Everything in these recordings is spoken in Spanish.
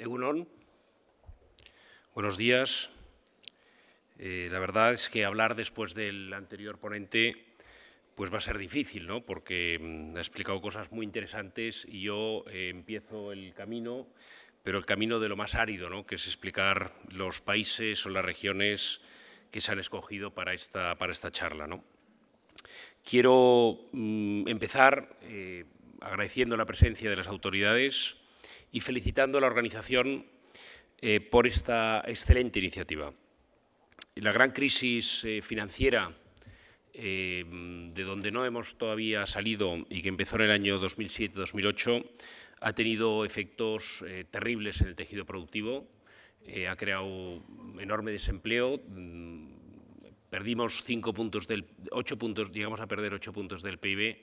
Egunon, buenos días. Eh, la verdad es que hablar después del anterior ponente pues va a ser difícil, ¿no? porque mm, ha explicado cosas muy interesantes y yo eh, empiezo el camino, pero el camino de lo más árido, ¿no? que es explicar los países o las regiones que se han escogido para esta, para esta charla. Quiero mm, empezar eh, agradeciendo la presencia de las autoridades y felicitando a la organización eh, por esta excelente iniciativa. La gran crisis eh, financiera, eh, de donde no hemos todavía salido y que empezó en el año 2007-2008, ha tenido efectos terribles en el tejido productivo, ha creado enorme desempleo, mm, perdimos 5 puntos del 8 puntos, llegamos a perder ocho puntos del PIB,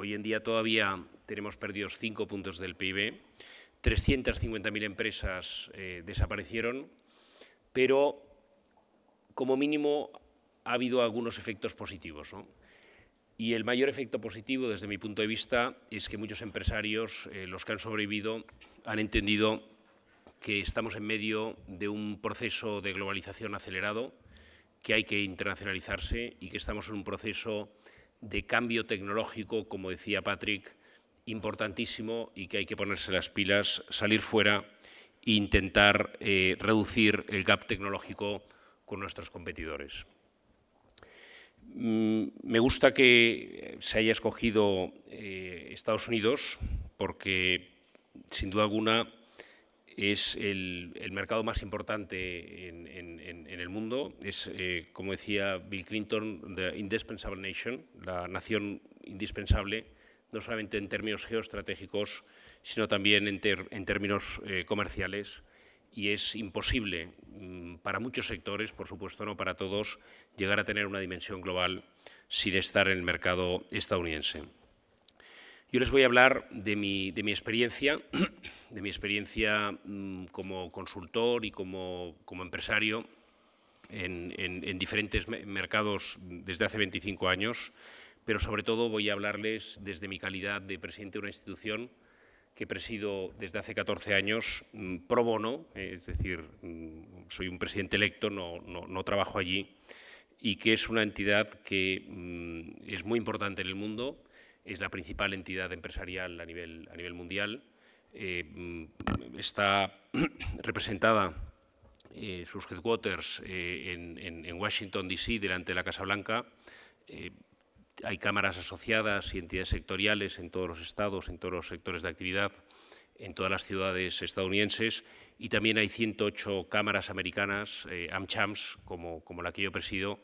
Hoy en día todavía tenemos perdidos cinco puntos del PIB, 350.000 empresas eh, desaparecieron, pero como mínimo ha habido algunos efectos positivos. Y el mayor efecto positivo, desde mi punto de vista, es que muchos empresarios, eh, los que han sobrevivido, han entendido que estamos en medio de un proceso de globalización acelerado, que hay que internacionalizarse y que estamos en un proceso de cambio tecnológico, como decía Patrick, importantísimo y que hay que ponerse las pilas, salir fuera e intentar eh, reducir el gap tecnológico con nuestros competidores. Mm, me gusta que se haya escogido eh, Estados Unidos porque, sin duda alguna, es el, mercado más importante en, el mundo, es, eh, como decía Bill Clinton, the indispensable nation, la nación indispensable, no solamente en términos geoestratégicos, sino también en, términos eh, comerciales. Y es imposible mm, para muchos sectores, por supuesto no para todos, llegar a tener una dimensión global sin estar en el mercado estadounidense. Yo les voy a hablar de mi, experiencia, de mi experiencia mm, como consultor y como, empresario en, diferentes mercados desde hace 25 años, pero sobre todo voy a hablarles desde mi calidad de presidente de una institución que presido desde hace 14 años mm, pro bono, es decir, mm, soy un presidente electo, no trabajo allí, y que es una entidad que es muy importante en el mundo, es la principal entidad empresarial a nivel, mundial. Eh, mm, está representada eh, sus headquarters eh, en, Washington, D.C., delante de la Casa Blanca. hay cámaras asociadas y entidades sectoriales en todos los estados, en todos los sectores de actividad, en todas las ciudades estadounidenses. Y también hay 108 cámaras americanas, AmChams, como la que yo presido,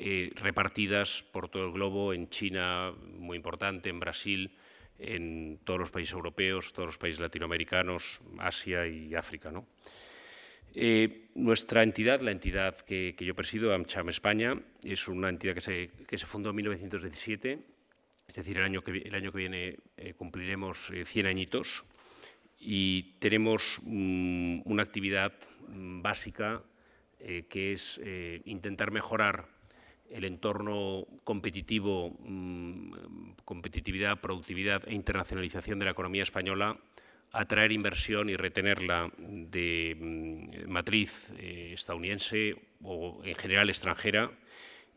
eh, repartidas por todo el globo, en China, muy importante, en Brasil, en todos los países europeos, todos los países latinoamericanos, Asia y África. Eh, nuestra entidad, la entidad que, yo presido, AmCham España, es una entidad que se, fundó en 1917, es decir, el año que, viene eh, cumpliremos 100 añitos y tenemos mm, una actividad mm, básica que es intentar mejorar el entorno competitivo, mm, competitividad, productividad e internacionalización de la economía española, atraer inversión y retenerla de mm, matriz eh, estadounidense o en general extranjera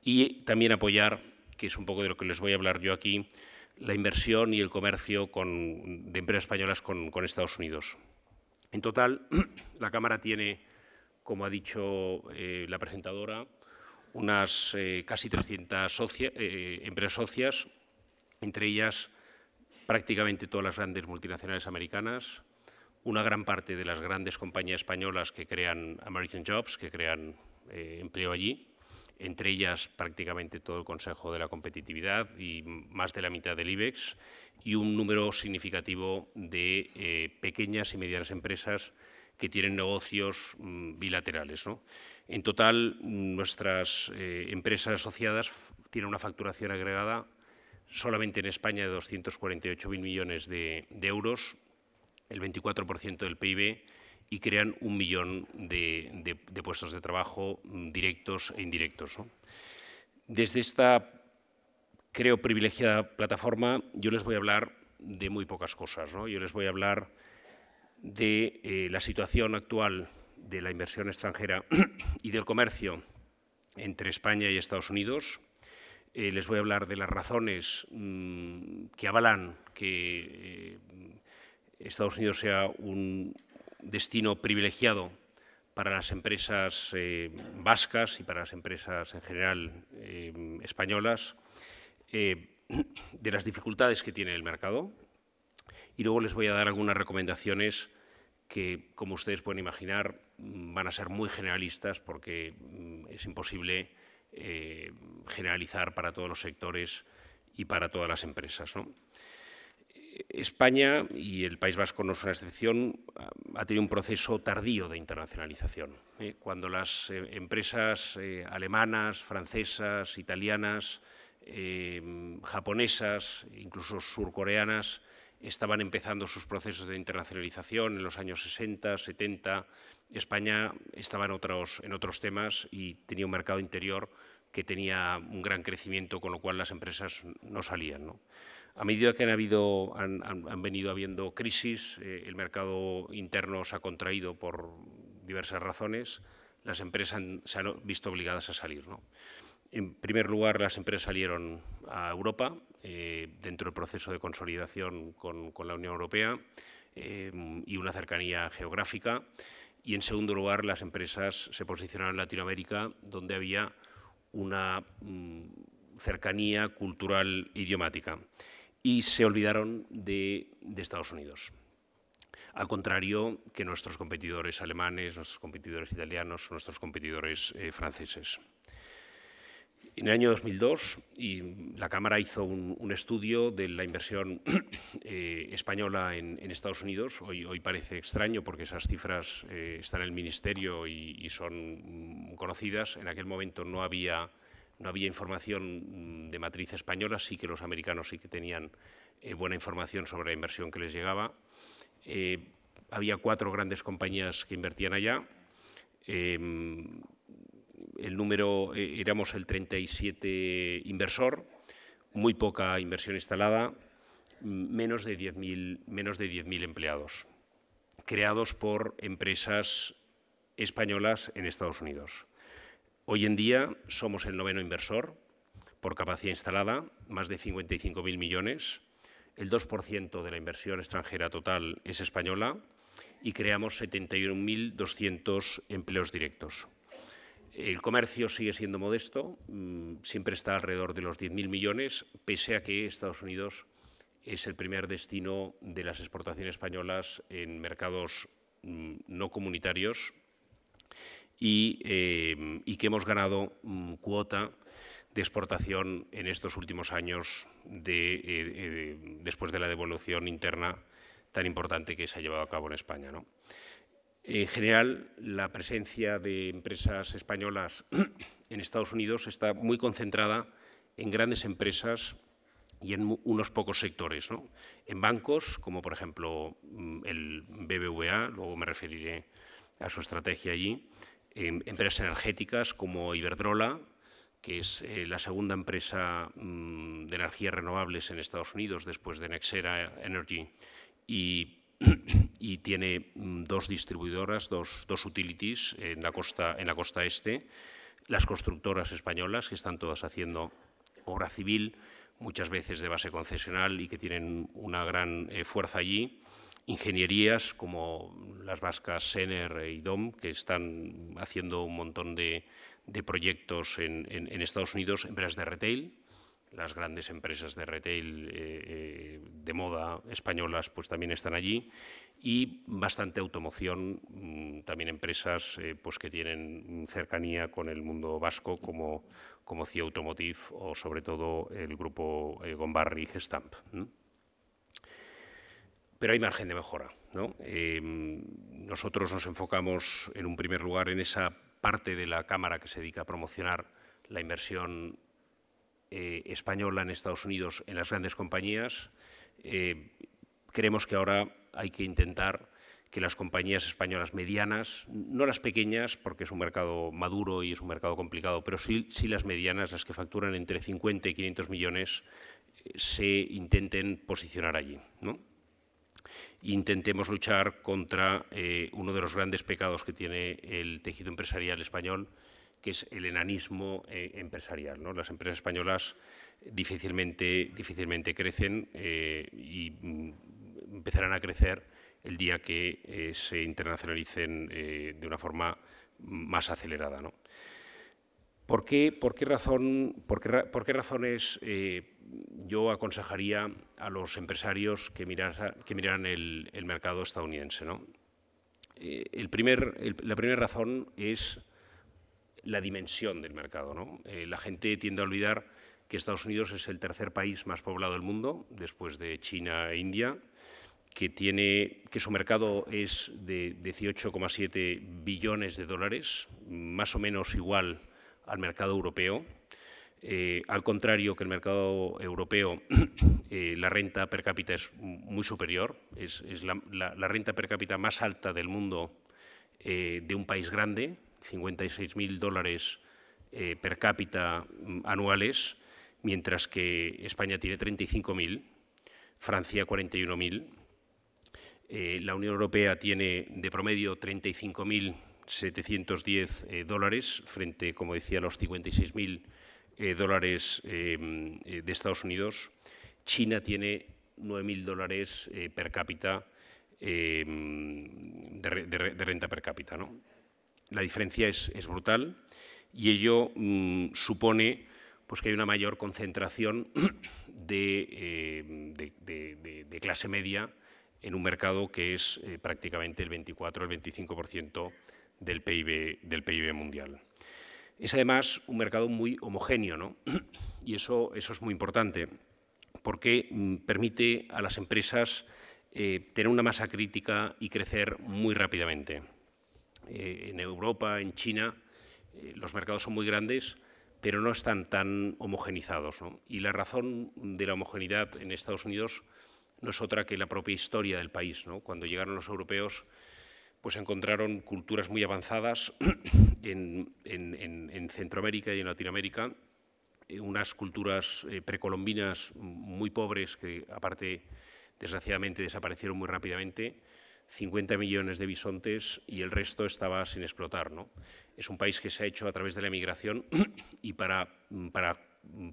y también apoyar, que es un poco de lo que les voy a hablar yo aquí, la inversión y el comercio de empresas españolas con, Estados Unidos. En total, la Cámara tiene, como ha dicho eh, la presentadora, unas eh, casi 300 eh, empresas socias, entre ellas prácticamente todas las grandes multinacionales americanas, una gran parte de las grandes compañías españolas que crean American Jobs, que crean eh, empleo allí, entre ellas prácticamente todo el Consejo de la Competitividad y más de la mitad del IBEX, y un número significativo de pequeñas y medianas empresas que tienen negocios mm, bilaterales. ¿no? En total, nuestras eh, empresas asociadas tienen una facturación agregada solamente en España de 248.000 millones de, euros, el 24% del PIB, y crean un millón de, puestos de trabajo directos e indirectos. Desde esta, creo, privilegiada plataforma, yo les voy a hablar de muy pocas cosas. Yo les voy a hablar de eh, la situación actual de la inversión extranjera y del comercio entre España y Estados Unidos. Eh, les voy a hablar de las razones mm, que avalan que eh, Estados Unidos sea un destino privilegiado para las empresas eh, vascas y para las empresas en general españolas, de las dificultades que tiene el mercado. Y luego les voy a dar algunas recomendaciones que, como ustedes pueden imaginar, van a ser muy generalistas porque mm, es imposible eh, generalizar para todos los sectores y para todas las empresas. España, y el País Vasco no es una excepción, ha tenido un proceso tardío de internacionalización. ¿eh? Cuando las eh, empresas alemanas, francesas, italianas, japonesas, incluso surcoreanas, estaban empezando sus procesos de internacionalización en los años 60, 70. España estaba en otros, temas y tenía un mercado interior que tenía un gran crecimiento, con lo cual las empresas no salían. A medida que han, habido, han, venido habiendo crisis, eh, el mercado interno se ha contraído por diversas razones, las empresas se han visto obligadas a salir. En primer lugar, las empresas salieron a Europa eh, dentro del proceso de consolidación con, la Unión Europea eh, y una cercanía geográfica. Y en segundo lugar, las empresas se posicionaron en Latinoamérica, donde había una mm, cercanía cultural idiomática. Y se olvidaron de, Estados Unidos. Al contrario que nuestros competidores alemanes, nuestros competidores italianos, nuestros competidores eh, franceses. En el año 2002 y la Cámara hizo un, estudio de la inversión eh, española en, Estados Unidos. Hoy, hoy, parece extraño porque esas cifras eh, están en el Ministerio y, son conocidas. En aquel momento no había, no había información de matriz española, sí que los americanos sí que tenían eh, buena información sobre la inversión que les llegaba. había cuatro grandes compañías que invertían allá el número, eh, éramos el 37 inversor, muy poca inversión instalada, menos de menos de 10.000 empleados, creados por empresas españolas en Estados Unidos. Hoy en día somos el noveno inversor por capacidad instalada, más de 55.000 millones. El 2% de la inversión extranjera total es española y creamos 71.200 empleos directos. El comercio sigue siendo modesto, mm, siempre está alrededor de los 10.000 millones, pese a que Estados Unidos es el primer destino de las exportaciones españolas en mercados mm, no comunitarios eh, y, que hemos ganado mm, cuota de exportación en estos últimos años eh, eh, después de la devolución interna tan importante que se ha llevado a cabo en España. En general, la presencia de empresas españolas en Estados Unidos está muy concentrada en grandes empresas y en unos pocos sectores. En bancos, como por ejemplo mm, el BBVA, luego me referiré a su estrategia allí, en em, empresas energéticas como Iberdrola, que es eh, la segunda empresa mm, de energías renovables en Estados Unidos después de Nexera Energy y y tiene mm, dos distribuidoras, dos, utilities en la, costa, en la costa este, las constructoras españolas, que están todas haciendo obra civil, muchas veces de base concesional y que tienen una gran eh, fuerza allí, ingenierías como las vascas Sener y e DOM, que están haciendo un montón de, proyectos en Estados Unidos, empresas de retail, las grandes empresas de retail eh, eh, de moda españolas pues también están allí y bastante automoción, mm, también empresas eh, pues que tienen cercanía con el mundo vasco como, como CIA Automotive o sobre todo el grupo Gombarri Gestamp. Pero hay margen de mejora. Em, nosotros nos enfocamos en un primer lugar en esa parte de la Cámara que se dedica a promocionar la inversión eh, española en Estados Unidos en las grandes compañías. Eh, creemos que ahora hay que intentar que las compañías españolas medianas, no las pequeñas, porque es un mercado maduro y es un mercado complicado, pero sí, las medianas, las que facturan entre 50 y 500 millones, eh, se intenten posicionar allí. Intentemos luchar contra uno de los grandes pecados que tiene el tejido empresarial español, que es el enanismo eh, empresarial. ¿no? Las empresas españolas difícilmente, difícilmente crecen eh, y mm, empezarán a crecer el día que eh, se internacionalicen de una forma más acelerada. ¿Por, qué, razón, por, qué, razones yo aconsejaría a los empresarios que, que miraran el, mercado estadounidense? El primer, la primera razón es la dimensión del mercado. Eh, la gente tiende a olvidar que Estados Unidos es el tercer país más poblado del mundo, después de China e India, que, tiene, que su mercado es de 18,7 billones de dólares, más o menos igual al mercado europeo. Eh, al contrario que el mercado europeo, eh, la renta per cápita es muy superior, es, la, renta per cápita más alta del mundo de un país grande, 56.000 dólares eh, per cápita mm, anuales, mientras que España tiene 35.000, Francia 41.000, eh, la Unión Europea tiene de promedio 35.710 eh, dólares frente, como decía, a los 56.000 eh, dólares eh, eh, de Estados Unidos. China tiene 9.000 dólares per cápita mm, de, de, renta per cápita. ¿no? la diferencia es, brutal y ello mm, supone pues, que hay una mayor concentración eh, de, clase media en un mercado que es eh, prácticamente el 24 el 25% del PIB, mundial. Es además un mercado muy homogéneo y eso, es muy importante porque mm, permite a las empresas eh, tener una masa crítica y crecer muy rápidamente. Eh, en Europa, en China, eh, los mercados son muy grandes, pero no están tan homogenizados. Y la razón de la homogeneidad en Estados Unidos no es otra que la propia historia del país. Cuando llegaron los europeos, pues encontraron culturas muy avanzadas en, Centroamérica y en Latinoamérica, eh, unas culturas precolombinas muy pobres que aparte desgraciadamente desaparecieron muy rápidamente, 50 millones de bisontes y el resto estaba sin explotar. ¿no? Es un país que se ha hecho a través de la emigración y para, mm, para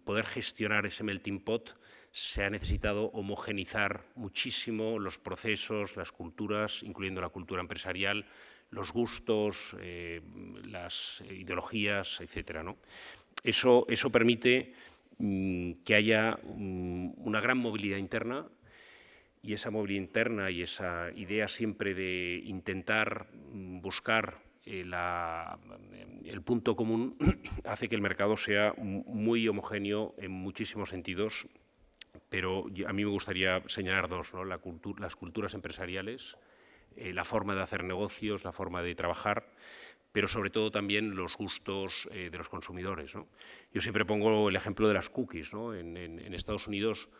poder gestionar ese melting pot se ha necesitado homogenizar muchísimo los procesos, las culturas, incluyendo la cultura empresarial, los gustos, eh, las ideologías, etc. Eso, eso permite mm, que haya mm, una gran movilidad interna y esa movilidad interna y esa idea siempre de intentar buscar eh, eh, el punto común hace que el mercado sea muy homogéneo en muchísimos sentidos, pero a mí me gustaría señalar dos, la las culturas empresariales, eh, la forma de hacer negocios, la forma de trabajar, pero sobre todo también los gustos de los consumidores. Yo siempre pongo el ejemplo de las cookies. en Estados Unidos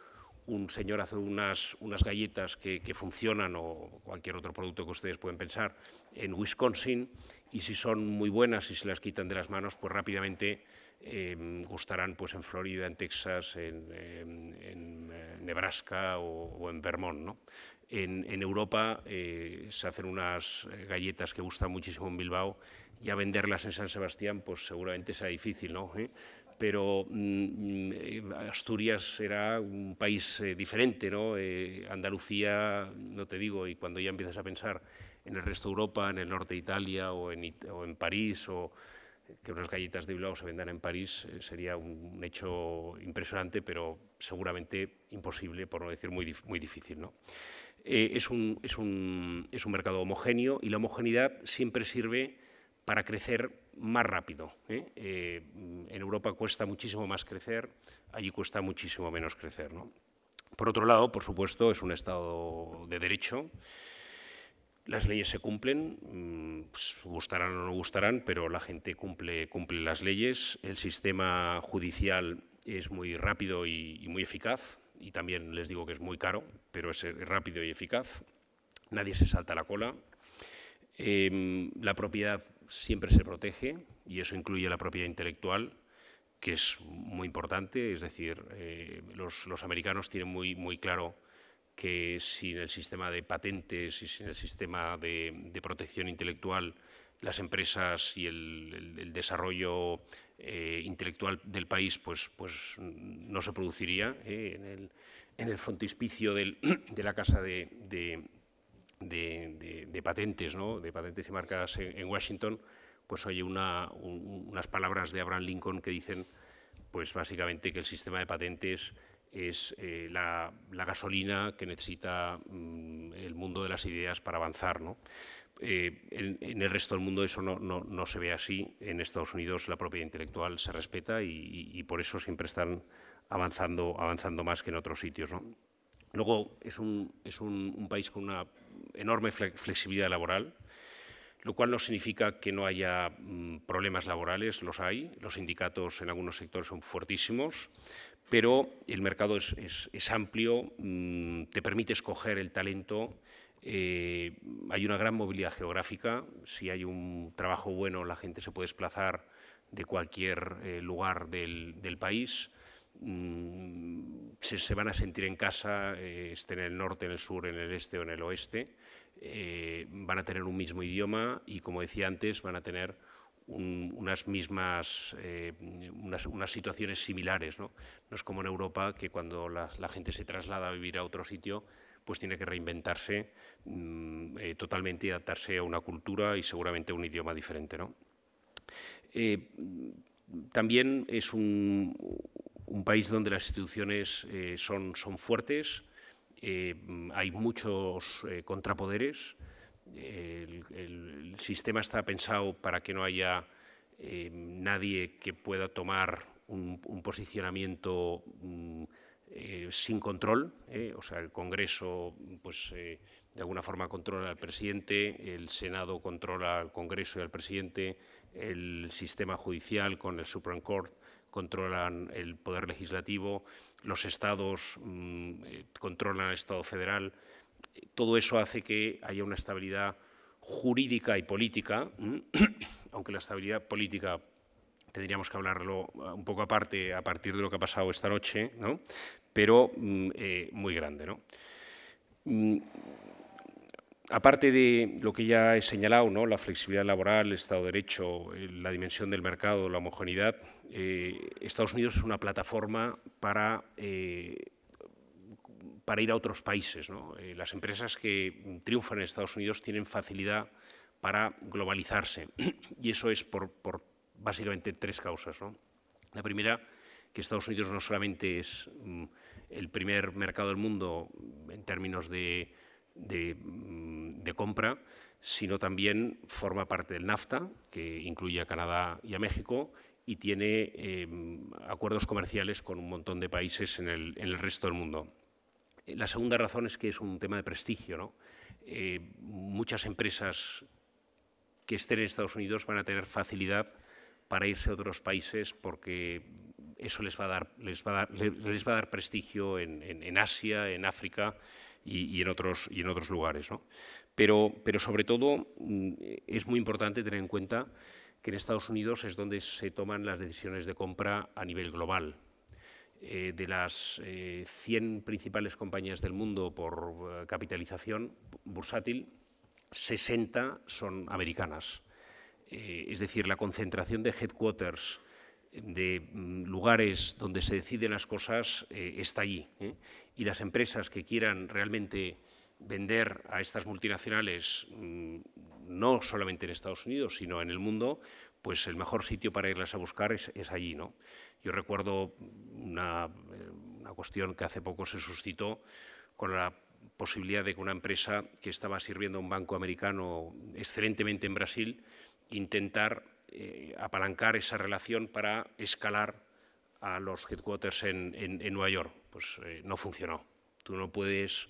un señor hace unas, unas galletas que, funcionan o cualquier otro producto que ustedes pueden pensar en Wisconsin y si son muy buenas y se las quitan de las manos, pues rápidamente em, gustarán pues, en Florida, en Texas, en, em, eh, Nebraska o, en Vermont. ¿no? En, Europa eh, se hacen unas galletas que gustan muchísimo en Bilbao a venderlas en San Sebastián, pues seguramente sea difícil, ¿no? ¿Eh? pero mm, mm, eh, Asturias era un país eh, diferente, ¿no? Eh, Andalucía, no te digo, y cuando ya empiezas a pensar en el resto de Europa, en el norte de Italia o en, París, o que unas galletas de Bilbao se vendan en París, sería un, hecho impresionante, pero seguramente imposible, por no decir muy, muy difícil, ¿no? es, un, es, un, es un mercado homogéneo y la homogeneidad siempre sirve para crecer más rápido. ¿eh? Eh, en Europa cuesta muchísimo más crecer, allí cuesta muchísimo menos crecer. Por otro lado, por supuesto, es un Estado de derecho. Las leyes se cumplen, mm, pues, gustarán o no gustarán, pero la gente cumple, cumple las leyes. El sistema judicial es muy rápido y, muy eficaz, y también les digo que es muy caro, pero es rápido y eficaz. Nadie se salta la cola. Em, la propiedad siempre se protege, y eso incluye la propiedad intelectual, que es muy importante, es decir, eh, los, americanos tienen muy, muy claro que sin el sistema de patentes y sin el sistema de, protección intelectual, las empresas y el, desarrollo eh, intelectual del país pues, pues no se produciría eh, en, el, en, frontispicio de la Casa de, de, patentes, ¿no? de patentes y marcas en, Washington, pues oye unas palabras de Abraham Lincoln que dicen, pues básicamente que el sistema de patentes es eh, la, gasolina que necesita mm, el mundo de las ideas para avanzar. ¿no? Eh, en, el resto del mundo eso no, se ve así. En Estados Unidos la propiedad intelectual se respeta y, por eso siempre están avanzando, avanzando más que en otros sitios. ¿no? Luego es, es un país con una enorme flexibilidad laboral, lo cual no significa que no haya mm, problemas laborales, los hay, los sindicatos en algunos sectores son fuertísimos, pero el mercado es, amplio, mm, te permite escoger el talento, eh, hay una gran movilidad geográfica, si hay un trabajo bueno la gente se puede desplazar de cualquier eh, lugar del, país, mm, se, van a sentir en casa, eh, estén en el norte, en el sur, en el este o en el oeste. Eh, van a tener un mismo idioma y, como decía antes, van a tener unas mismas, eh, unas, situaciones similares. ¿no? es como en Europa, que cuando la, gente se traslada a vivir a otro sitio, pues tiene que reinventarse mm, eh, totalmente y adaptarse a una cultura y seguramente a un idioma diferente. también es un, país donde las instituciones son fuertes, eh, mm, hay muchos eh, contrapoderes, el, sistema está pensado para que no haya eh, nadie que pueda tomar un, posicionamiento mm, sin control, o sea, el Congreso pues, de alguna forma controla al presidente, el Senado controla al Congreso y al presidente, el sistema judicial con el Supreme Court controlan el poder legislativo, los estados mm, eh, controlan el Estado federal. Todo eso hace que haya una estabilidad jurídica y política, mm, aunque la estabilidad política tendríamos que hablarlo eh, un poco aparte a partir de lo que ha pasado esta noche, pero mm, eh, muy grande. ¿no? aparte de lo que ya he señalado, ¿no? la flexibilidad laboral, el Estado de Derecho, eh, la dimensión del mercado, la homogeneidad, eh, Estados Unidos es una plataforma para, eh, para ir a otros países. las empresas que triunfan en Estados Unidos tienen facilidad para globalizarse y eso es por, básicamente tres causas. La primera, que Estados Unidos no solamente es mm, el primer mercado del mundo en términos de Mm, de, compra, sino también forma parte del NAFTA, que incluye a Canadá y a México, y tiene em, acuerdos comerciales con un montón de países en el, resto del mundo. Eh, la segunda razón es que es un tema de prestigio. Eh, muchas empresas que estén en Estados Unidos van a tener facilidad para irse a otros países porque eso les va a dar, les va prestigio en Asia, en África, y, en, otros, y en otros lugares. ¿no? Pero, pero sobre todo mm, es muy importante tener en cuenta que en Estados Unidos es donde se toman las decisiones de compra a nivel global. Eh, de las 100 eh, principales compañías del mundo por eh, capitalización bursátil, 60 son americanas. es decir, la concentración de headquarters de mm, lugares donde se deciden las cosas eh, está allí. ¿eh? Y las empresas que quieran realmente vender a estas multinacionales, mm, no solamente en Estados Unidos, sino en el mundo, pues el mejor sitio para irlas a buscar es, allí. ¿no? Yo recuerdo una, eh, una cuestión que hace poco se suscitó con la posibilidad de que una empresa que estaba sirviendo a un banco americano excelentemente en Brasil intentar eh, apalancar esa relación para escalar a los headquarters en, Nueva York. Pues eh, no funcionó. Tú no puedes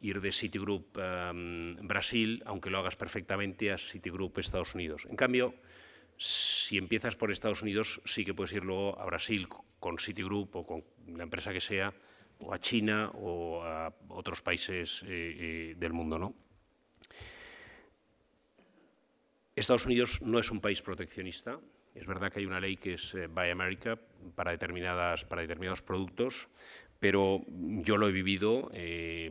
ir de Citigroup em, Brasil, aunque lo hagas perfectamente, a Citigroup Estados Unidos. En cambio, si empiezas por Estados Unidos, sí que puedes ir luego a Brasil con Citigroup o con la empresa que sea, o a China o a otros países eh, del mundo, ¿no? Estados Unidos no es un país proteccionista. Es verdad que hay una ley que es eh, Buy America para, determinadas, para determinados productos, pero yo lo he vivido eh,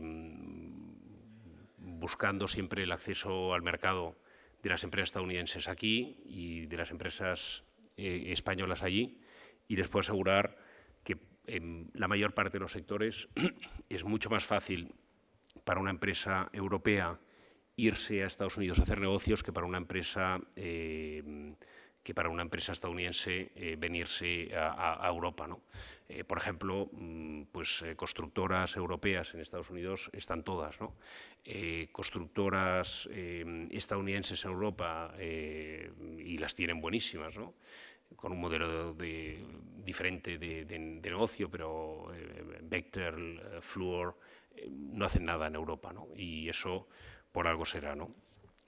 buscando siempre el acceso al mercado de las empresas estadounidenses aquí y de las empresas eh, españolas allí. Y les puedo asegurar que en la mayor parte de los sectores es mucho más fácil para una empresa europea irse a Estados Unidos a hacer negocios que para una empresa, eh, que para una empresa estadounidense eh, venirse a, Europa. ¿no? Eh, por ejemplo, mm, pues, constructoras europeas en Estados Unidos están todas. constructoras estadounidenses en Europa y las tienen buenísimas. con un modelo diferente de, negocio, pero Vector, Fluor, no hacen nada en Europa. Y eso por algo será. ¿no?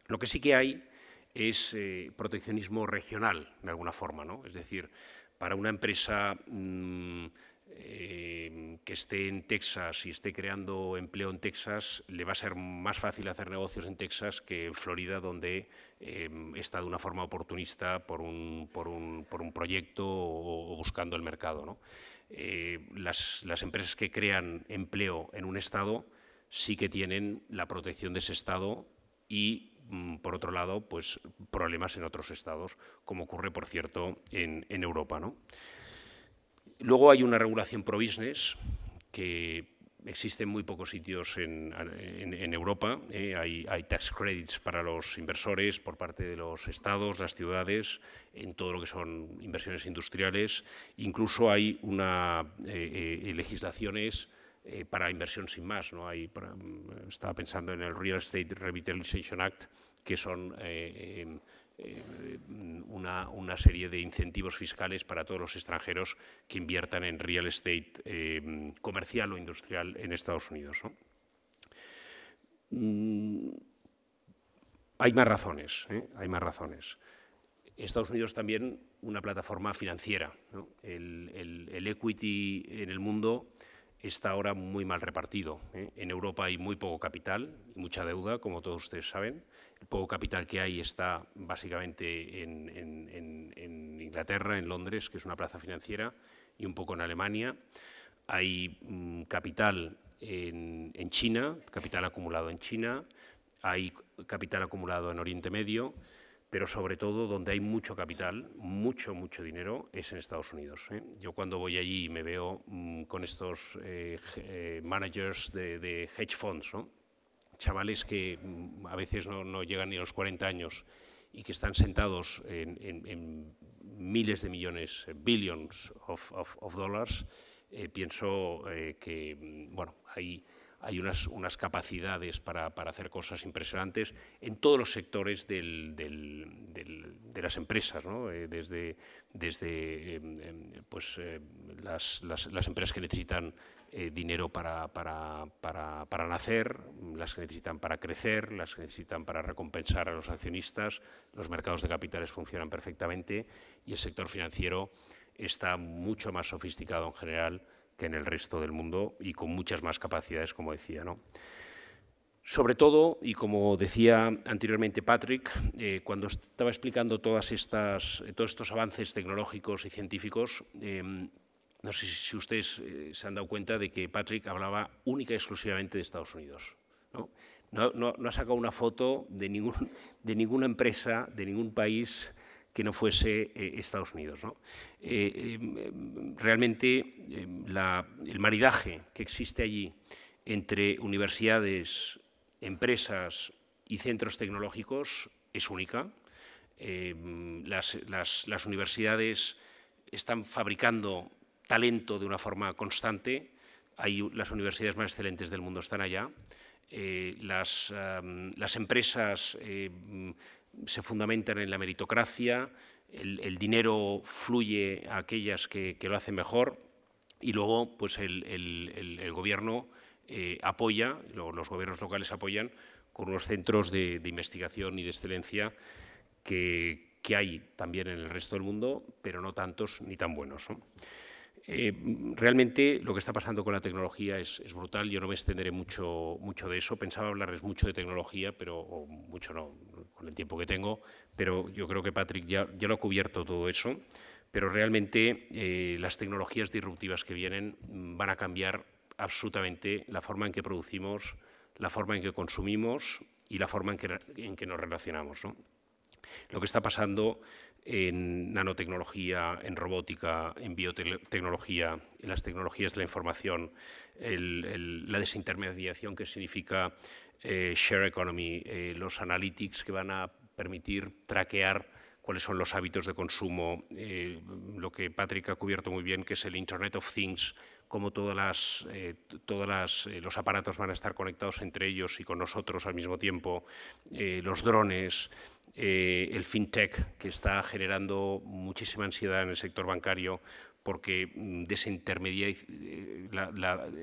Lo que sí que hay es eh, proteccionismo regional, de alguna forma. ¿no? Es decir, para una empresa mm, eh, que esté en Texas y esté creando empleo en Texas, le va a ser más fácil hacer negocios en Texas que en Florida, donde em, está de una forma oportunista por un, proyecto o, buscando el mercado. Eh, las empresas que crean empleo en un estado sí que tienen la protección de ese Estado y, mm, por otro lado, pues, problemas en otros Estados, como ocurre, por cierto, en, Europa. Luego hay una regulación pro business que existe en muy pocos sitios en, Europa. ¿eh? hay, tax credits para los inversores por parte de los estados, las ciudades, en todo lo que son inversiones industriales. Incluso hay una, eh, eh, legislaciones eh, para la inversión sin más. ¿no? Hay, mm, estaba pensando en el Real Estate Revitalization Act, que son eh, em, em, una, serie de incentivos fiscales para todos los extranjeros que inviertan en real estate em, comercial o industrial en Estados Unidos. Mm, hay más razones, ¿eh? hay más razones. Estados Unidos también una plataforma financiera. el equity en el mundo está ahora muy mal repartido. ¿eh? En Europa hay muy poco capital y mucha deuda, como todos ustedes saben. El poco capital que hay está básicamente en, Inglaterra, en Londres, que es una plaza financiera, y un poco en Alemania. Hay mm, capital en China, capital acumulado en China, hay capital acumulado en Oriente Medio pero sobre todo donde hay mucho capital, mucho, mucho dinero, es en Estados Unidos. ¿eh? Yo cuando voy allí me veo mm, con estos eh, eh, managers de, hedge funds, chavales que mm, a veces no, llegan ni a los 40 años y que están sentados en, miles de millones, billions of, dollars, pienso que, mm, bueno, hay hay unas, capacidades para, hacer cosas impresionantes en todos los sectores de las empresas, ¿no? Eh, desde, em, em, pues, eh, las, empresas que necesitan eh, dinero para, nacer, las que necesitan para crecer, las que necesitan para recompensar a los accionistas, los mercados de capitales funcionan perfectamente y el sector financiero está mucho más sofisticado en general que en el resto del mundo y con muchas más capacidades, como decía. ¿no? Sobre todo, y como decía anteriormente Patrick, eh, cuando estaba explicando eh, todos estos avances tecnológicos y científicos, em, no sé si ustedes eh, se han dado cuenta de que Patrick hablaba única y exclusivamente de Estados Unidos. ¿no? ha sacado una foto de, de ninguna empresa, de ningún país que no fuese eh, Estados Unidos. Eh, em, realmente em, el maridaje que existe allí entre universidades, empresas y centros tecnológicos es única. Em, las, universidades están fabricando talento de una forma constante. Hay, las universidades más excelentes del mundo están allá. Eh, las empresas se fundamentan en la meritocracia, el, dinero fluye a aquellas que, lo hacen mejor y luego pues el, gobierno eh, apoya, los gobiernos locales apoyan con unos centros de, investigación y de excelencia que, hay también en el resto del mundo, pero no tantos ni tan buenos. Eh, realmente lo que está pasando con la tecnología es, brutal. Yo no me extenderé mucho, mucho de eso. Pensaba hablarles mucho de tecnología, pero mucho no, con el tiempo que tengo. Pero yo creo que Patrick ya, ya lo ha cubierto todo eso. Pero realmente eh, las tecnologías disruptivas que vienen mm, van a cambiar absolutamente la forma en que producimos, la forma en que consumimos y la forma en que, en que nos relacionamos. ¿no? lo que está pasando en nanotecnología, en robótica, en biotecnología, en las tecnologías de la información, la desintermediación que significa eh, share economy, eh, los analytics que van a permitir traquear cuáles son los hábitos de consumo, eh, lo que Patrick ha cubierto muy bien, que es el Internet of Things, cómo todos los aparatos van a estar conectados entre ellos y con nosotros al mismo tiempo, los drones, eh, el fintech, que está generando muchísima ansiedad en el sector bancario porque mm, eh,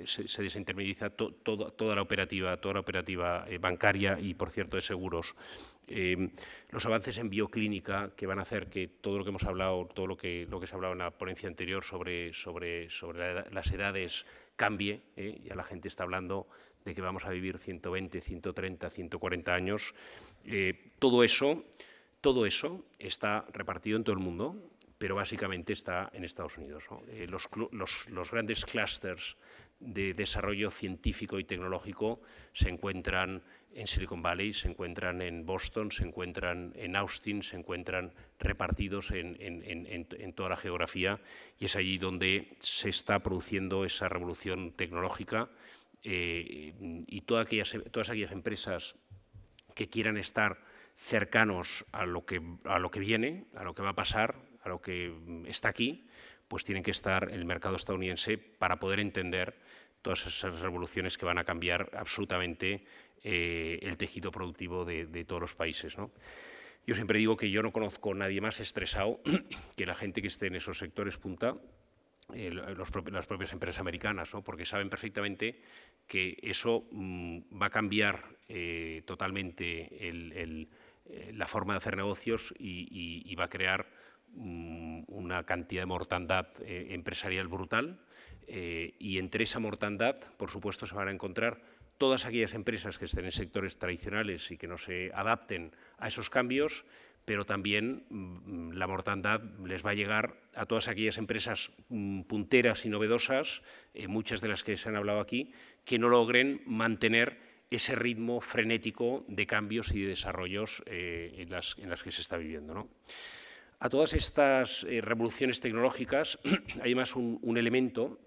se, desintermedia toda la operativa, toda la operativa eh, bancaria y, por cierto, de seguros. Em, los avances en bioclínica que van a hacer que todo lo que hemos hablado, todo lo que, se ha hablado en la ponencia anterior sobre, sobre, sobre las edades cambie, ya la gente está hablando de que vamos a vivir 120, 130, 140 años, todo eso, todo eso está repartido en todo el mundo, pero básicamente está en Estados Unidos. Eh, los, grandes clusters de desarrollo científico y tecnológico se encuentran en Silicon Valley, se encuentran en Boston, se encuentran en Austin, se encuentran repartidos en, toda la geografía y es allí donde se está produciendo esa revolución tecnológica eh, y todas aquellas empresas que quieran estar cercanos a lo, que, a lo que viene, a lo que va a pasar, a lo que mm, está aquí, pues tienen que estar el mercado estadounidense para poder entender todas esas revoluciones que van a cambiar absolutamente eh, el tejido productivo de, todos los países. Yo siempre digo que yo no conozco a nadie más estresado que la gente que esté en esos sectores punta, eh, las propias empresas americanas, ¿no? porque saben perfectamente que eso mm, va a cambiar eh, totalmente el eh, la forma de hacer negocios y, va a crear mm, una cantidad de mortandad eh, empresarial brutal. Eh, y entre esa mortandad, por supuesto, se van a encontrar todas aquellas empresas que estén en sectores tradicionales y que no se adapten a esos cambios, pero también mm, la mortandad les va a llegar a todas aquellas empresas mm, punteras y novedosas, muchas de las que se han hablado aquí, que no logren mantener ese ritmo frenético de cambios y de desarrollos eh, en, las, que se está viviendo. A todas estas eh, revoluciones tecnológicas hay más un, elemento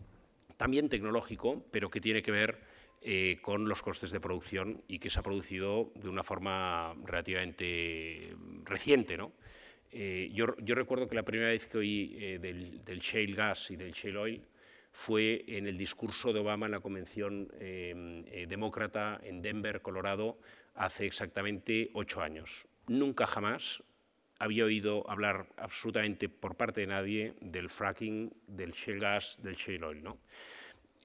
también tecnológico, pero que tiene que ver eh, con los costes de producción y que se ha producido de una forma relativamente reciente. ¿no? yo, recuerdo que la primera vez que oí del, shale gas y del shale oil fue en el discurso de Obama en la Convención eh, eh, Demócrata en Denver, Colorado, hace exactamente ocho años. Nunca jamás había oído hablar absolutamente por parte de nadie del fracking, del shale gas, del shale oil.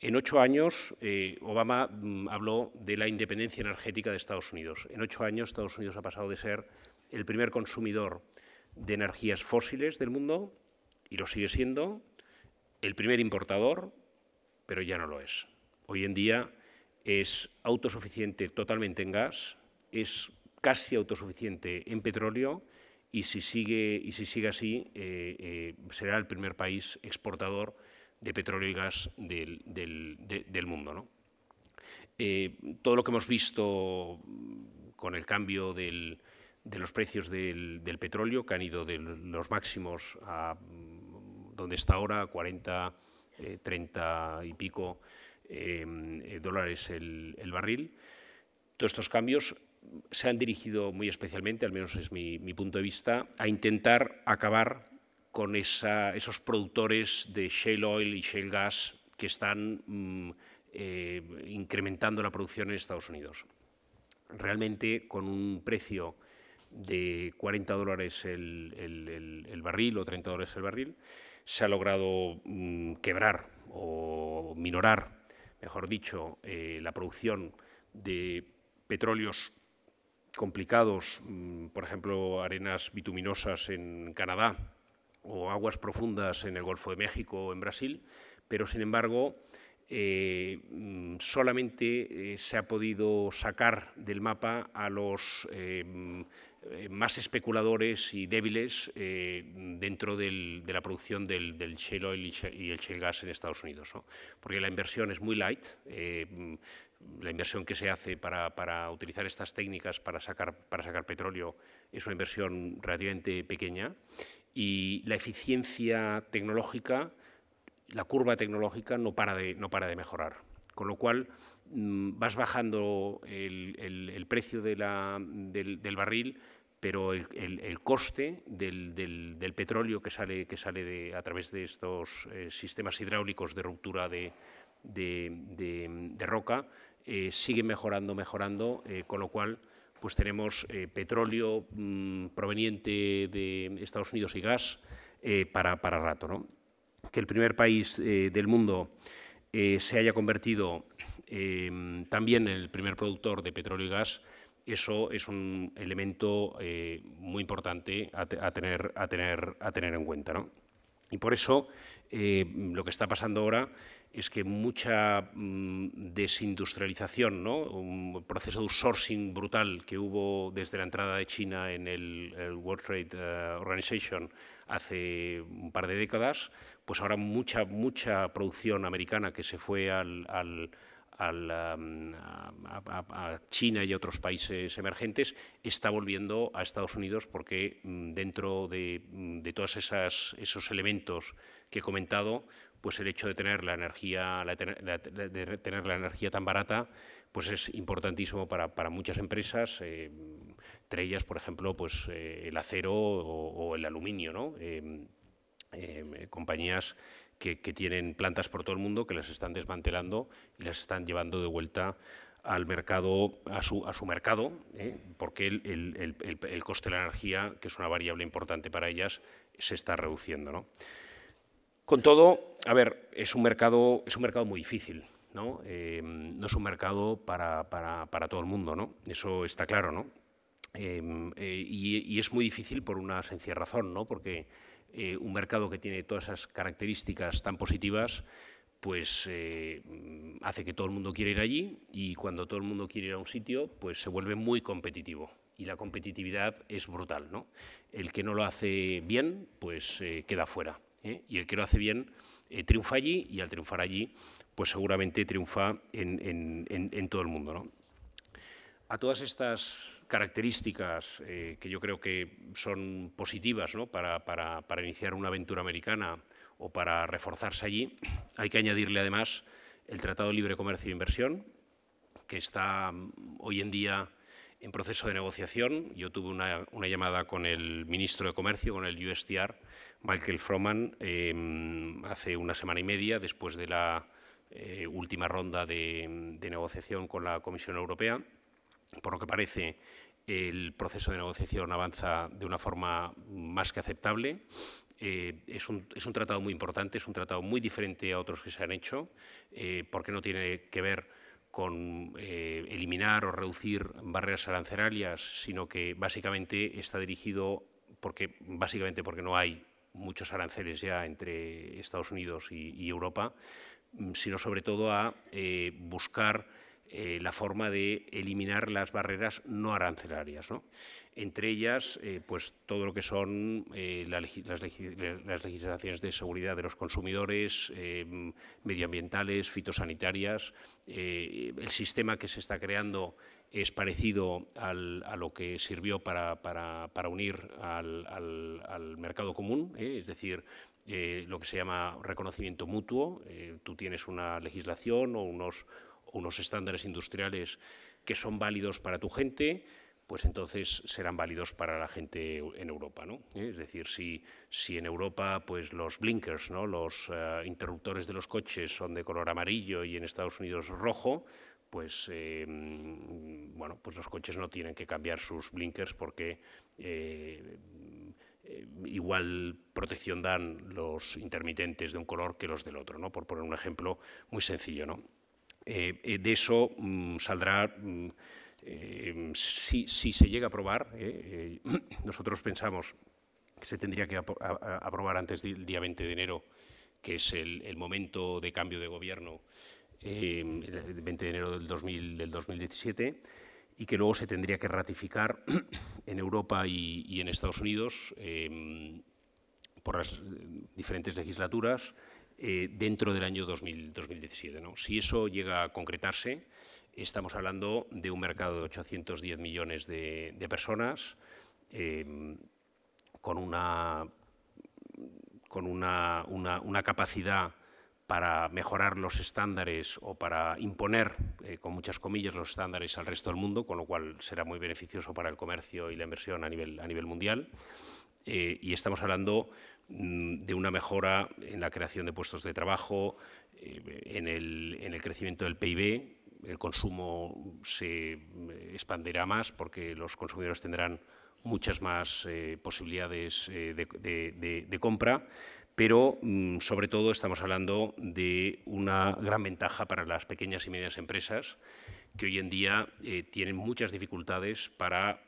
En ocho años, eh, Obama mm, habló de la independencia energética de Estados Unidos. En ocho años, Estados Unidos ha pasado de ser el primer consumidor de energías fósiles del mundo, y lo sigue siendo, el primer importador, pero ya no lo es. Hoy en día es autosuficiente totalmente en gas, es casi autosuficiente en petróleo y si sigue, así eh, eh, será el primer país exportador de petróleo y gas del, mundo. Eh, todo lo que hemos visto con el cambio de los precios del, petróleo, que han ido de los máximos a donde está ahora 40, 30 eh, y pico eh, eh, dólares el, barril. Todos estos cambios se han dirigido muy especialmente, al menos es mi, punto de vista, a intentar acabar con esos productores de shale oil y shale gas que están mm, incrementando la producción en Estados Unidos. Realmente con un precio de 40 dólares el barril o 30 dólares el barril, se ha logrado mm, quebrar o minorar, mejor dicho, eh, la producción de petróleos complicados, mm, por ejemplo, arenas bituminosas en Canadá o aguas profundas en el Golfo de México o en Brasil, pero sin embargo eh, mm, solamente eh, se ha podido sacar del mapa a los eh, más especuladores y débiles eh, dentro de la producción del, del shale oil y, el shale gas en Estados Unidos, porque la inversión es muy light. Eh, la inversión que se hace para, utilizar estas técnicas para sacar, para sacar, petróleo es una inversión relativamente pequeña y la eficiencia tecnológica, la curva tecnológica no para de, no para de mejorar. Con lo cual mm, vas bajando el, precio del barril pero el, coste del, petróleo que sale, que sale a través de estos eh, sistemas hidráulicos de ruptura de, roca eh, sigue mejorando, mejorando, eh, con lo cual pues tenemos petróleo mm, proveniente de Estados Unidos y gas para, rato. Que el primer país del mundo se haya convertido también en el primer productor de petróleo y gas eso es un elemento eh, muy importante a, tener, a, tener, a tener en cuenta. Y por eso eh, lo que está pasando ahora es que mucha mm, desindustrialización, ¿no? un proceso de sourcing brutal que hubo desde la entrada de China en el, World Trade eh, Organization hace un par de décadas, pues ahora mucha, mucha producción americana que se fue al a, China y otros países emergentes, está volviendo a Estados Unidos porque mm, dentro de, mm, todos esos elementos que he comentado, pues el hecho de tener la energía, de tener la energía tan barata, pues es importantísimo para, muchas empresas, eh, entre ellas, por ejemplo, pues eh, el acero o, el aluminio, ¿no? Eh, compañías que, tienen plantas por todo el mundo que las están desmantelando y las están llevando de vuelta al mercado, a su, a su mercado, ¿eh? porque el, el, coste de la energía, que es una variable importante para ellas, se está reduciendo. ¿no? Con todo, a ver, es un mercado, es un mercado muy difícil. ¿no? Em, no es un mercado para, para, para, todo el mundo, ¿no? Eso está claro, ¿no? Em, eh, y, es muy difícil por una sencilla razón, ¿no? Porque eh, un mercado que tiene todas esas características tan positivas, pues eh, hace que todo el mundo quiera ir allí y cuando todo el mundo quiere ir a un sitio, pues se vuelve muy competitivo y la competitividad es brutal. ¿no? El que no lo hace bien, pues eh, queda fuera. Y el que lo hace bien triunfa allí y al triunfar allí, pues seguramente triunfa en, en todo el mundo. ¿no? A todas estas características eh, que yo creo que son positivas para, iniciar una aventura americana o para reforzarse allí, hay que añadirle además el Tratado de Libre Comercio e Inversión, que está mm, hoy en día en proceso de negociación. Yo tuve una, llamada con el ministro de Comercio, con el USTR, Michael Froman, em, hace una semana y media, después de la eh, última ronda de negociación con la Comisión Europea por lo que parece, el proceso de negociación avanza de una forma más que aceptable. Eh, es, un, tratado muy importante, es un tratado muy diferente a otros que se han hecho, eh, porque no tiene que ver con eh, eliminar o reducir barreras arancelarias, sino que básicamente está dirigido porque básicamente porque no hay muchos aranceles ya entre Estados Unidos y, y Europa, mm, sino sobre todo a buscar eh, la forma de eliminar las barreras no arancelarias. Entre ellas, eh, pues todo lo que son eh, las, legislaciones de seguridad de los consumidores, medioambientales, fitosanitarias. el sistema que se está creando es parecido a lo que sirvió para, unir al, mercado común, es decir, lo que se llama reconocimiento mutuo. tú tienes una legislación o unos unos estándares industriales que son válidos para tu gente, pues entonces serán válidos para la gente en Europa. ¿no? ¿Eh? Es decir, si, si en Europa pues los blinkers, ¿no? los eh, interruptores de los coches son de color amarillo y en Estados Unidos rojo, pues, eh, bueno, pues los coches no tienen que cambiar sus blinkers porque igual protección dan los intermitentes de un color que los del otro, ¿no? por poner un ejemplo muy sencillo. ¿no? Eh, eh, de eso mm, saldrá, mm, eh, si, se llega a aprobar, nosotros pensamos que se tendría que aprobar antes del día 20 de enero, que es el, momento de cambio de gobierno, el 20 de enero del, 2017, y que luego se tendría que ratificar en Europa y en Estados Unidos por las diferentes legislaturas eh, dentro del año 2017. Si eso llega a concretarse, estamos hablando de un mercado de 810 millones de, personas em, con, una, con una, una, capacidad para mejorar los estándares o para imponer, eh, con muchas comillas, los estándares al resto del mundo, con lo cual será muy beneficioso para el comercio y la inversión a nivel, a nivel mundial. Eh, y estamos hablando Mm, de una mejora en la creación de puestos de trabajo, eh, en el, crecimiento del PIB, el consumo se eh, expandirá más porque los consumidores tendrán muchas más eh, posibilidades de, compra, pero mm, sobre todo estamos hablando de una gran ventaja para las pequeñas y medianas empresas que hoy en día tienen muchas dificultades para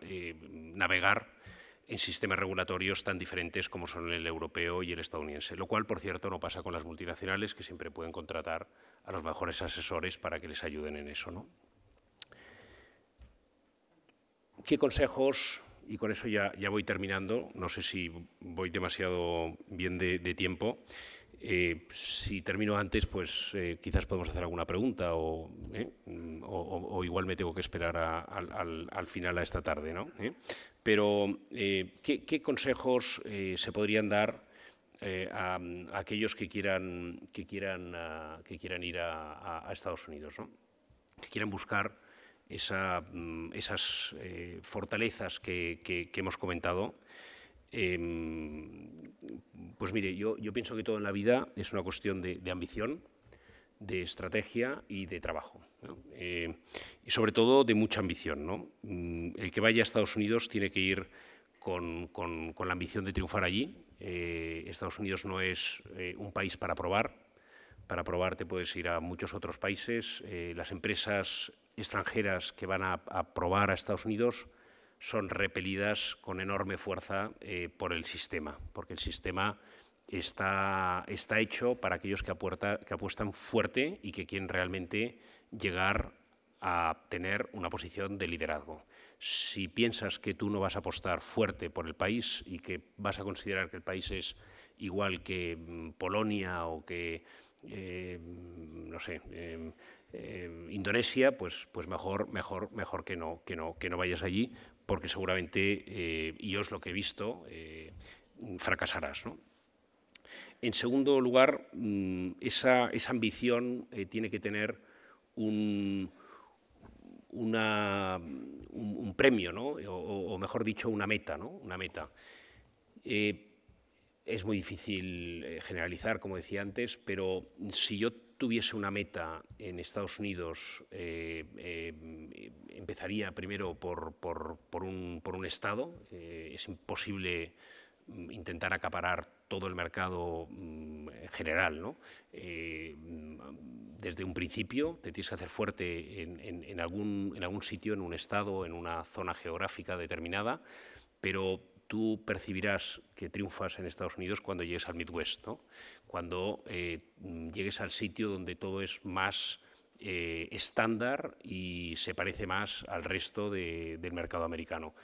navegar en sistemas regulatorios tan diferentes como son el europeo y el estadounidense, lo cual, por cierto, no pasa con las multinacionales, que siempre pueden contratar a los mejores asesores para que les ayuden en eso. ¿no? ¿Qué consejos, y con eso ya, voy terminando, no sé si voy demasiado bien de, tiempo, eh, si termino antes, pues eh, quizás podemos hacer alguna pregunta o, eh, igual me tengo que esperar al, final a esta tarde, ¿no? Pero, eh, ¿qué, consejos eh, se podrían dar eh, a, aquellos que quieran, que quieran, ir a, Estados Unidos? Que quieran buscar mm, esas fortalezas que, hemos comentado. Em, pues mire, yo, pienso que todo en la vida es una cuestión de ambición, de estrategia y de trabajo. Eh, y sobre todo de mucha ambición. ¿no? Mm, el que vaya a Estados Unidos tiene que ir con, con, la ambición de triunfar allí. Eh, Estados Unidos no es eh, un país para probar. Para probar te puedes ir a muchos otros países. las empresas extranjeras que van a, probar a Estados Unidos son repelidas con enorme fuerza por el sistema, porque el sistema está, está hecho para aquellos que, que apuestan fuerte y que quieren realmente llegar a tener una posición de liderazgo. Si piensas que tú no vas a apostar fuerte por el país y que vas a considerar que el país es igual que mm, Polonia o que, em, no sé, em, em, Indonesia, pues, pues mejor, mejor, mejor que, no, que, no, vayas allí, porque seguramente, eh, y yo es lo que he visto, eh, fracasarás. En segundo lugar, mm, esa, esa ambición eh, tiene que tener un, un, premio, ¿no? o, mejor dicho, una meta. ¿no? Una meta. Eh, es muy difícil eh, generalizar, como decía antes, pero si yo tuviese una meta en Estados Unidos, eh, empezaría primero por, un, por un Estado. es imposible intentar acaparar todo el mercado mm, general. Eh, mm, desde un principio te tienes que hacer fuerte en, algún, sitio, en un estado, en una zona geográfica determinada, pero tú percibirás que triunfas en Estados Unidos cuando llegues al Midwest, cuando eh, mm, llegues al sitio donde todo es más eh, estándar y se parece más al resto del mercado americano.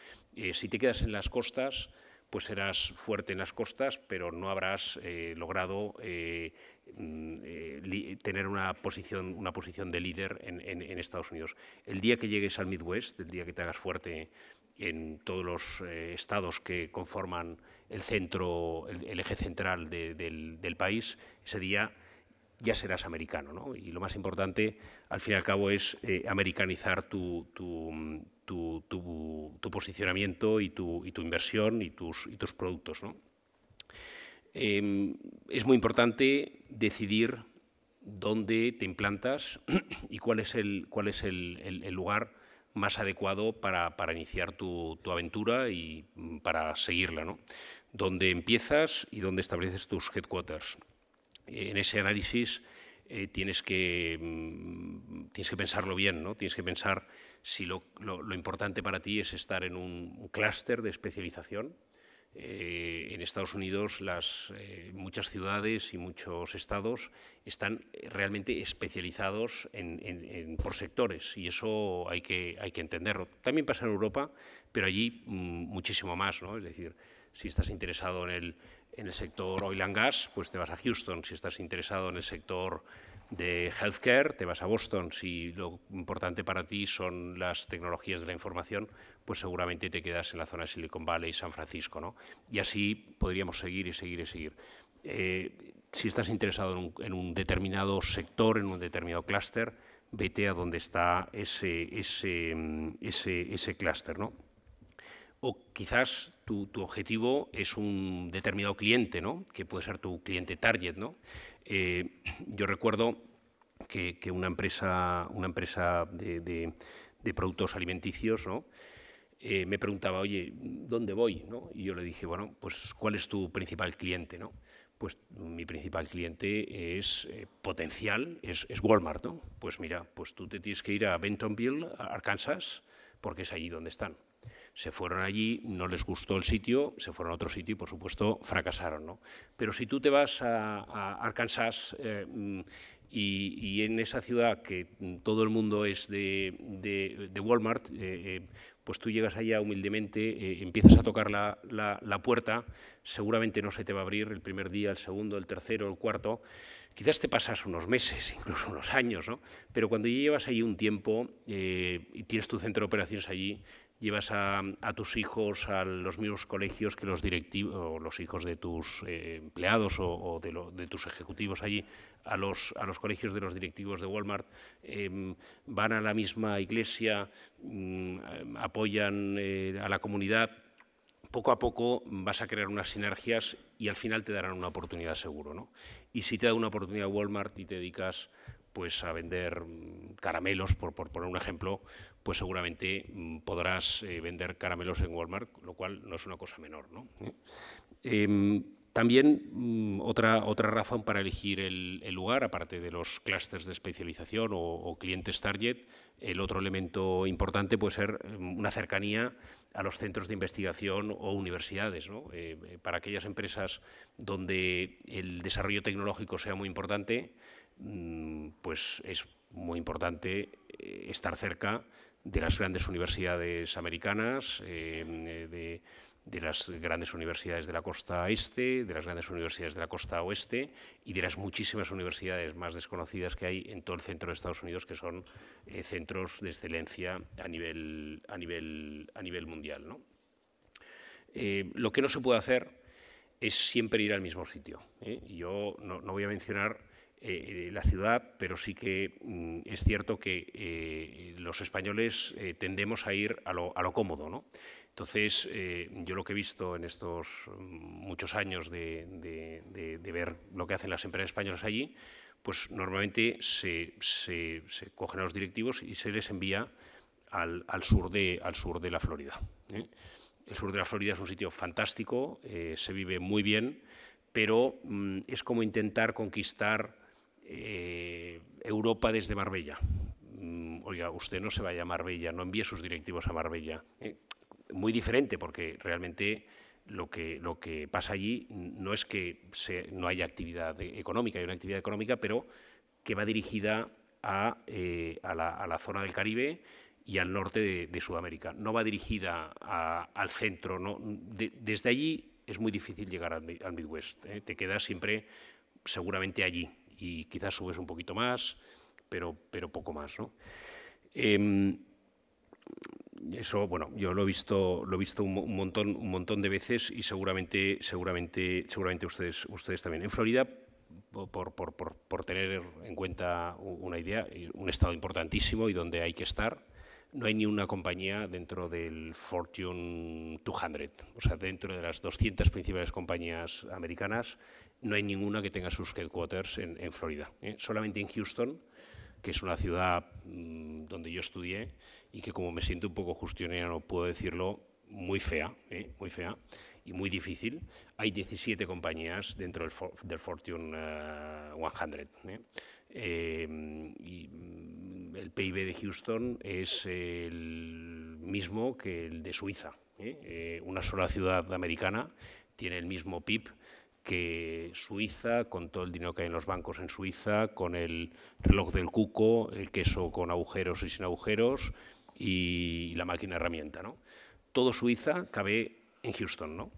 si te quedas en las costas, pues serás fuerte en las costas, pero no habrás eh, logrado eh, mm, eh, tener una posición, una posición de líder en, Estados Unidos. El día que llegues al Midwest, el día que te hagas fuerte en todos los estados que conforman el centro, el, eje central del, país, ese día ya serás americano. ¿no? Y lo más importante, al fin y al cabo, es americanizar tu, tu, mm, tu, posicionamiento y tu, inversión y tus, productos. Em, es muy importante decidir dónde te implantas y cuál es el, lugar más adecuado para, iniciar tu, aventura y mm, para seguirla, Dónde empiezas y dónde estableces tus headquarters. En ese análisis eh, tienes, que, mm, tienes que pensarlo bien, ¿no? Tienes que pensar si lo, lo, importante para ti es estar en un clúster de especialización. Eh, en Estados Unidos las, eh, muchas ciudades y muchos estados están realmente especializados en, por sectores y eso hay que, hay que entenderlo. También pasa en Europa, pero allí mm, muchísimo más, ¿no? Es decir, si estás interesado en el, en el sector oil and gas, pues te vas a Houston si estás interesado en el sector de healthcare, te vas a Boston si lo importante para ti son las tecnologías de la información, pues seguramente te quedas en la zona de Silicon Valley y San Francisco, ¿no? Y así podríamos seguir y seguir y seguir. Eh, si estás interesado en un, determinado sector, en un determinado clúster, vete a donde está ese, ese, mm, ese, ese clúster, ¿no? O quizás tu, objetivo es un determinado cliente, ¿no? que puede ser tu cliente target. ¿no? Eh, yo recuerdo que, una empresa, una empresa de, productos alimenticios ¿no? Eh, me preguntaba, oye, ¿dónde voy? Y yo le dije, bueno, pues ¿cuál es tu principal cliente? ¿no? Pues mi principal cliente es eh, potencial, es, Walmart. ¿no? Pues mira, pues tú te tienes que ir a Bentonville, Arkansas, porque es allí donde están. Se fueron allí, no les gustó el sitio, se fueron a otro sitio y, por supuesto, fracasaron. ¿no? Pero si tú te vas a, Arkansas eh, mm, y, en esa ciudad que mm, todo el mundo es de, Walmart, eh, eh, pues tú llegas allá humildemente, empiezas a tocar la, puerta, seguramente no se te va a abrir el primer día, el segundo, el tercero, el cuarto. Quizás te pasas unos meses, incluso unos años, ¿no? Pero cuando ya llevas allí un tiempo y tienes tu centro de operaciones allí, llevas a, tus hijos a los mismos colegios que los directivos, o los hijos de tus eh, empleados o, de, tus ejecutivos allí, a los, a los colegios de los directivos de Walmart, em, van a la misma iglesia, mm, apoyan eh, a la comunidad, poco a poco vas a crear unas sinergias y al final te darán una oportunidad seguro. Y si te da una oportunidad Walmart y te dedicas pues, a vender mm, caramelos, por, por poner un ejemplo, pues seguramente mm, podrás eh, vender caramelos en Walmart, lo cual no es una cosa menor. ¿no? Em, también mm, otra, otra razón para elegir el, lugar, aparte de los clústeres de especialización o, clientes target, el otro elemento importante puede ser mm, una cercanía a los centros de investigación o universidades. Eh, eh, para aquellas empresas donde el desarrollo tecnológico sea muy importante, pues es muy importante estar cerca de las grandes universidades americanas, eh, de, las grandes universidades de la costa este, de las grandes universidades de la costa oeste y de las muchísimas universidades más desconocidas que hay en todo el centro de Estados Unidos, que son eh, centros de excelencia a nivel, a nivel, a nivel mundial. Eh, lo que no se puede hacer es siempre ir al mismo sitio. Yo no, voy a mencionar eh, la ciudad, pero sí que mm, es cierto que eh, los españoles eh, tendemos a ir a lo, cómodo. Entonces, yo lo que he visto en estos mm, muchos años de, ver lo que hacen las empresas españolas allí, pues normalmente se, cogen a los directivos y se les envía al, sur, de, al sur de la Florida. El sur de la Florida es un sitio fantástico, se vive muy bien, pero mm, es como intentar conquistar eh, Europa desde Marbella. Mm, oiga, usted no se vaya a Marbella, no envíe sus directivos a Marbella. Eh, muy diferente, porque realmente lo que, pasa allí no es que no haya actividad económica, hay una actividad económica, pero que va dirigida a, eh, la, zona del Caribe y al norte de, Sudamérica. No va dirigida al centro. desde allí es muy difícil llegar al, Midwest. te quedas siempre seguramente allí y quizás subes un poquito más, pero, pero poco más. ¿no? Em, eso, bueno, yo lo he visto, lo he visto un, montón, un montón de veces y seguramente, seguramente, seguramente ustedes, ustedes también. En Florida, por, por, por, por tener en cuenta una idea, un estado importantísimo y donde hay que estar, no hay ni una compañía dentro del Fortune 200, o sea, dentro de las 200 principales compañías americanas, no hay ninguna que tenga sus headquarters en, Florida. ¿eh? Solamente en Houston, que es una ciudad mm, donde yo estudié y que como me siento un poco no puedo decirlo, muy fea, ¿eh? muy fea y muy difícil. Hay 17 compañías dentro del, Fortune 100. Eh, em, mm, el PIB de Houston es el mismo que el de Suiza. una sola ciudad americana tiene el mismo PIB que Suiza, con todo el dinero que hay en los bancos en Suiza, con el reloj del cuco, el queso con agujeros y sin agujeros y la máquina herramienta. ¿no? Todo Suiza cabe en Houston. ¿no?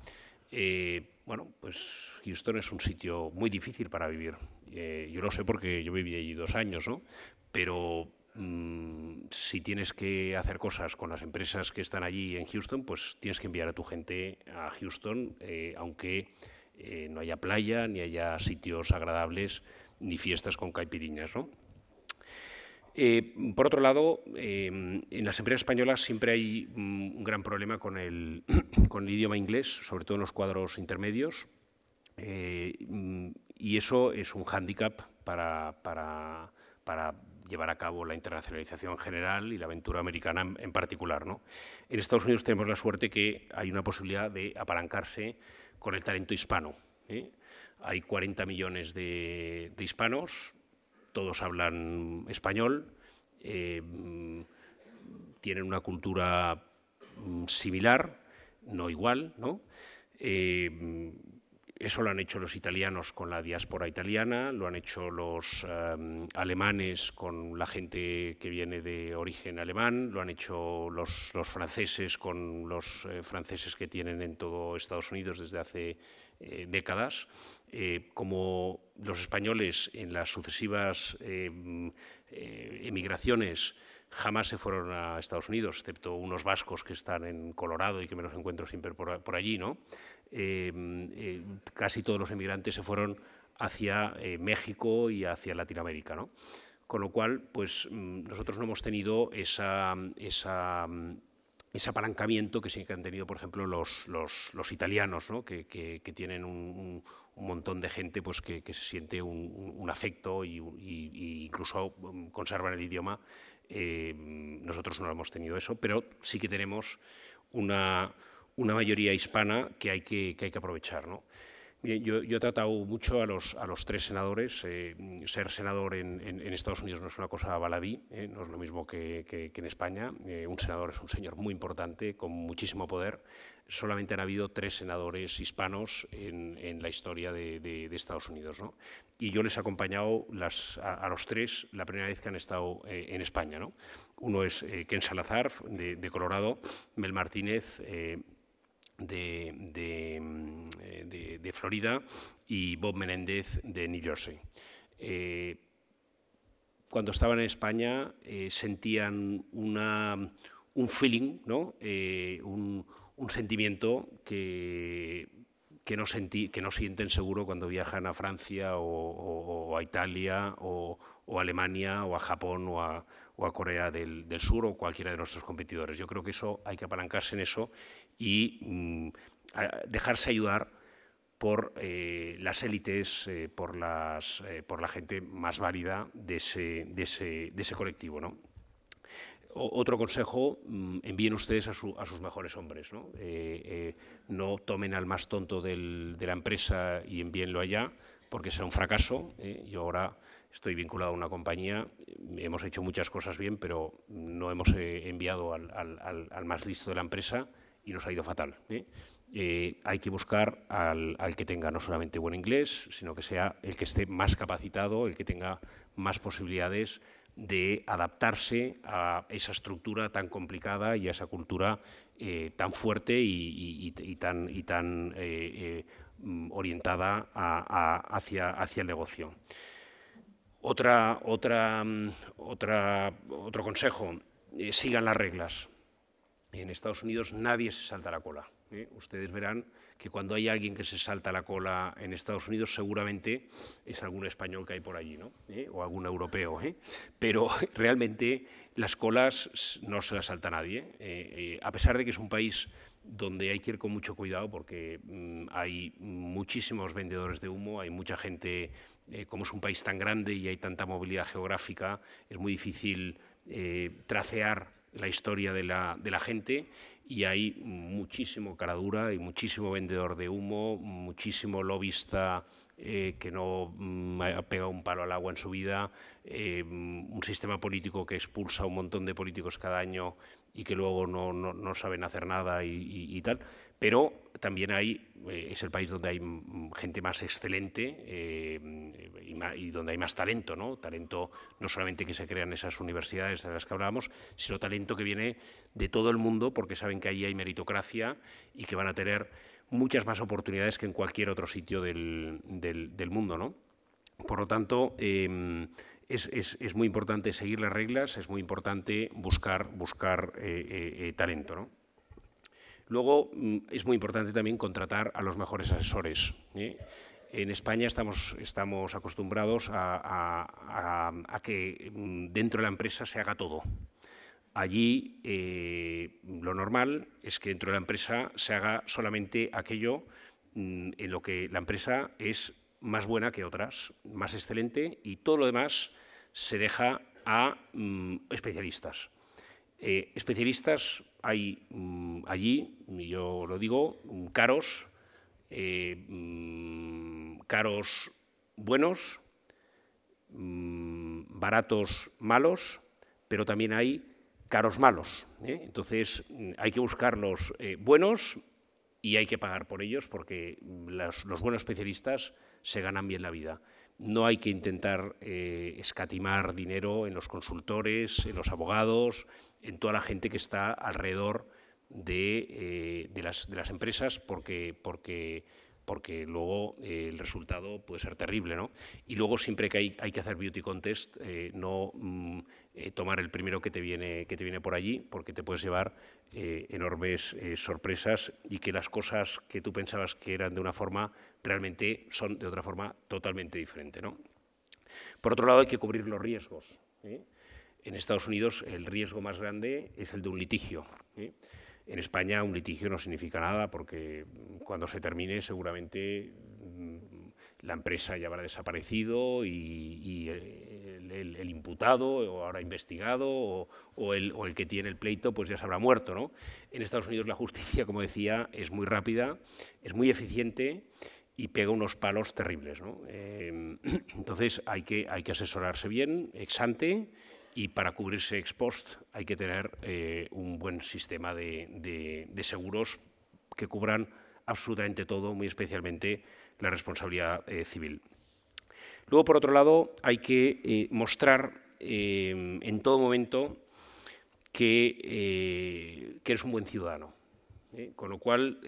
Eh, bueno, pues Houston es un sitio muy difícil para vivir. Eh, yo lo sé porque yo viví allí dos años, ¿no? pero mm, si tienes que hacer cosas con las empresas que están allí en Houston, pues tienes que enviar a tu gente a Houston, eh, aunque eh, no haya playa, ni haya sitios agradables, ni fiestas con caipiriñas. Eh, por otro lado, em, en las empresas españolas siempre hay mm, un gran problema con el, idioma inglés, sobre todo en los cuadros intermedios, eh, y eso es un hándicap para, llevar a cabo la internacionalización general y la aventura americana en, particular. ¿no? En Estados Unidos tenemos la suerte que hay una posibilidad de apalancarse con el talento hispano. ¿eh? Hay 40 millones de, hispanos, todos hablan español, eh, tienen una cultura mm, similar, no igual, ¿no? Eh, eso lo han hecho los italianos con la diáspora italiana, lo han hecho los em, alemanes con la gente que viene de origen alemán, lo han hecho los, franceses con los eh, franceses que tienen en todo Estados Unidos desde hace eh, décadas. Eh, como los españoles en las sucesivas em, emigraciones jamás se fueron a Estados Unidos, excepto unos vascos que están en Colorado y que me los encuentro siempre por, allí, ¿no? Em, eh, casi todos los emigrantes se fueron hacia eh, México y hacia Latinoamérica, ¿no? Con lo cual, pues mm, nosotros no hemos tenido mm, ese apalancamiento que sí que han tenido, por ejemplo, los, italianos, que, tienen un, montón de gente pues, que, se siente un, afecto y, incluso mm, conservan el idioma eh, nosotros no hemos tenido eso, pero sí que tenemos una, una mayoría hispana que hay que, que, hay que aprovechar. ¿no? Yo, yo, he tratado mucho a los, a los tres senadores. Eh, ser senador en, Estados Unidos no es una cosa baladí, eh, no es lo mismo que, que, en España. un senador es un señor muy importante, con muchísimo poder solamente han habido tres senadores hispanos en, la historia de, Estados Unidos. Y yo les he acompañado a, los tres la primera vez que han estado eh, en España. ¿no? Uno es eh, Ken Salazar, de, Colorado, Mel Martínez, eh, mm, de, Florida, y Bob Menéndez, de New Jersey. cuando estaban en España sentían un feeling, ¿no? un un sentimiento que, no que, sienten seguro cuando viajan a Francia o, a Italia o, a Alemania o a Japón o a, Corea del, Sur o cualquiera de nuestros competidores. Yo creo que eso hay que apalancarse en eso y mm, dejarse ayudar por eh, las élites, eh, por, las, eh, por la gente más válida de ese, de ese, de ese colectivo. ¿no? otro consejo, mm, envíen ustedes a, sus mejores hombres. ¿no? Eh, eh, tomen al más tonto de la empresa y envíenlo allá, porque será un fracaso. ¿eh? Yo ahora estoy vinculado a una compañía, hemos hecho muchas cosas bien, pero no hemos enviado al, más listo de la empresa y nos ha ido fatal. hay que buscar al, al que tenga no solamente buen inglés, sino que sea el que esté más capacitado, el que tenga más posibilidades de adaptarse a esa estructura tan complicada y a esa cultura eh, tan fuerte y, tan, orientada hacia, el negocio. Mm, otro consejo, eh, sigan las reglas. En Estados Unidos nadie se salta la cola. ¿eh? Ustedes verán que cuando hay alguien que se salta la cola en Estados Unidos, seguramente es algún español que hay por allí, ¿no? ¿Eh? O algún europeo, ¿eh? Pero realmente las colas no se las salta nadie, eh, a pesar de que es un país donde hay que ir con mucho cuidado porque mm, hay muchísimos vendedores de humo, hay mucha gente, como es un país tan grande y hay tanta movilidad geográfica, es muy difícil eh, tracear la historia de la, de la gente y hay muchísimo cara dura y muchísimo vendedor de humo, muchísimo lobista eh, que no mm, ha pegado un palo al agua en su vida, eh, un sistema político que expulsa a un montón de políticos cada año y que luego no, saben hacer nada y, y tal. Pero también hay, eh, es el país donde hay gente más excelente eh, y, donde hay más talento, ¿no? Talento no solamente que se crean esas universidades de las que hablábamos, sino talento que viene de todo el mundo porque saben que ahí hay meritocracia y que van a tener muchas más oportunidades que en cualquier otro sitio del, mundo, ¿no? Por lo tanto, em, es, muy importante seguir las reglas, es muy importante buscar, buscar eh, talento, ¿no? Luego, mm, es muy importante también contratar a los mejores asesores. En España estamos, acostumbrados a, que mm, dentro de la empresa se haga todo. Allí eh, lo normal es que dentro de la empresa se haga solamente aquello mm, en lo que la empresa es más buena que otras, más excelente, y todo lo demás se deja a especialistas. Eh, especialistas hay mm, allí allí, yo lo digo, mm, caros, eh, mm, caros buenos, baratos malos, pero también hay caros malos. ¿eh? Entonces hay que buscar los buenos y hay que pagar por ellos porque los buenos especialistas se ganan bien la vida no hay que intentar eh, escatimar dinero en los consultores, en los abogados, en toda la gente que está alrededor de, eh, las, empresas, porque porque luego eh, el resultado puede ser terrible. ¿no? Y luego siempre que hay, que hacer beauty contest, eh, no mm, eh, tomar el primero que te, viene, que te viene por allí, porque te puedes llevar enormes sorpresas y que las cosas que tú pensabas que eran de una forma, realmente son de otra forma totalmente diferente. ¿no? Por otro lado, hay que cubrir los riesgos. En Estados Unidos el riesgo más grande es el de un litigio. En España un litigio no significa nada porque cuando se termine seguramente mm, la empresa ya habrá desaparecido y, el, imputado o ahora investigado o, el, que tiene el pleito pues ya se habrá muerto. ¿no? En Estados Unidos la justicia, como decía, es muy rápida, es muy eficiente y pega unos palos terribles. Eh, entonces hay que, hay que asesorarse bien, ex ante, y para cubrirse ex post hay que tener eh, un buen sistema de, seguros que cubran absolutamente todo, muy especialmente la responsabilidad eh, civil. Luego, por otro lado, hay que eh, mostrar en todo momento que, eres un buen ciudadano. Con lo cual,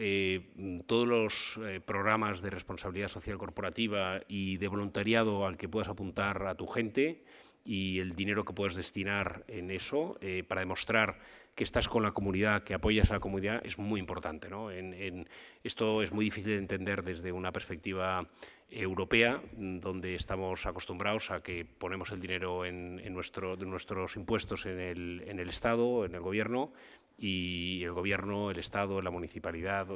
todos los programas de responsabilidad social corporativa y de voluntariado al que puedas apuntar a tu gente, y el dinero que puedes destinar en eso eh, para demostrar que estás con la comunidad, que apoyas a la comunidad, es muy importante. ¿no? En, esto es muy difícil de entender desde una perspectiva europea, donde estamos acostumbrados a que ponemos el dinero en, nuestro, de nuestros impuestos en el, Estado, en el Gobierno, y el gobierno, el Estado, la municipalidad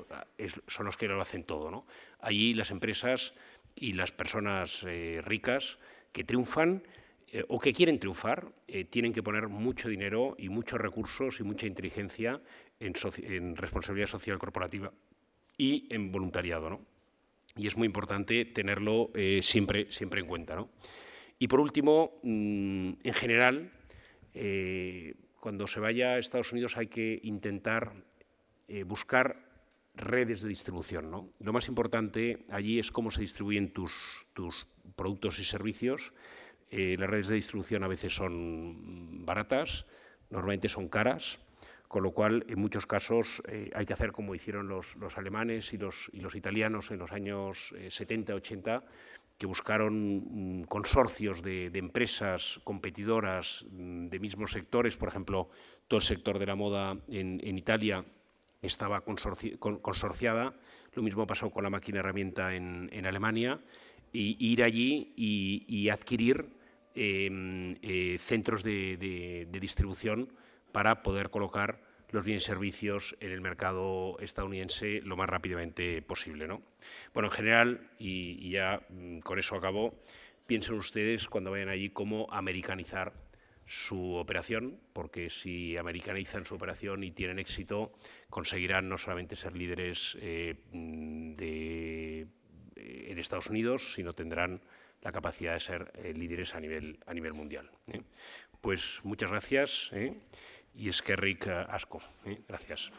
son los que lo hacen todo. ¿no? Allí las empresas y las personas eh, ricas que triunfan eh, o que quieren triunfar, eh, tienen que poner mucho dinero y muchos recursos y mucha inteligencia en, responsabilidad social corporativa y en voluntariado. ¿no? Y es muy importante tenerlo eh, siempre, en cuenta. Y por último, mm, en general, cuando se vaya a Estados Unidos hay que intentar buscar redes de distribución. Lo más importante allí es cómo se distribuyen tus productos y servicios eh, las redes de distribución a veces son baratas, normalmente son caras, con lo cual en muchos casos eh, hay que hacer como hicieron los, alemanes y los, y los, italianos en los años 70-80, eh, que buscaron mm, consorcios de, empresas competidoras mm, de mismos sectores, por ejemplo, todo el sector de la moda en, Italia estaba consorciada, lo mismo pasó con la máquina herramienta en, Alemania, y ir allí y, y adquirir Em, eh, centros de, distribución para poder colocar los bienes y servicios en el mercado estadounidense lo más rápidamente posible. ¿no? Bueno, en general, y, ya mm, con eso acabo, piensen ustedes cuando vayan allí cómo americanizar su operación, porque si americanizan su operación y tienen éxito, conseguirán no solamente ser líderes eh, mm, eh, en Estados Unidos, sino tendrán la capacidad de ser eh, líderes a nivel, a nivel mundial. ¿eh? Pues muchas gracias ¿eh? y es que Rick Asco. Gracias.